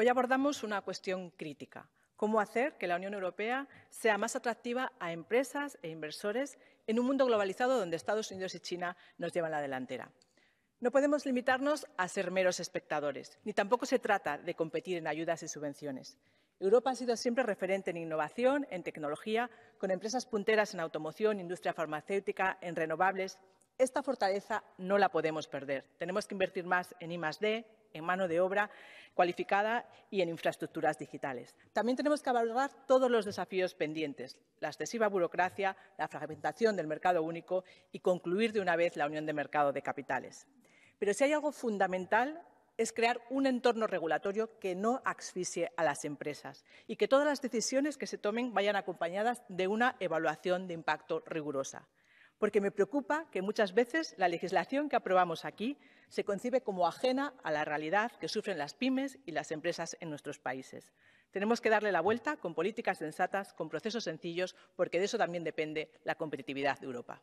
Hoy abordamos una cuestión crítica, cómo hacer que la Unión Europea sea más atractiva a empresas e inversores en un mundo globalizado donde Estados Unidos y China nos llevan la delantera. No podemos limitarnos a ser meros espectadores, ni tampoco se trata de competir en ayudas y subvenciones. Europa ha sido siempre referente en innovación, en tecnología, con empresas punteras en automoción, industria farmacéutica, en renovables. Esta fortaleza no la podemos perder. Tenemos que invertir más en I+.D., en mano de obra cualificada y en infraestructuras digitales. También tenemos que abordar todos los desafíos pendientes, la excesiva burocracia, la fragmentación del mercado único y concluir de una vez la unión de mercado de capitales. Pero si hay algo fundamental es crear un entorno regulatorio que no asfixie a las empresas y que todas las decisiones que se tomen vayan acompañadas de una evaluación de impacto rigurosa porque me preocupa que muchas veces la legislación que aprobamos aquí se concibe como ajena a la realidad que sufren las pymes y las empresas en nuestros países. Tenemos que darle la vuelta con políticas sensatas, con procesos sencillos, porque de eso también depende la competitividad de Europa.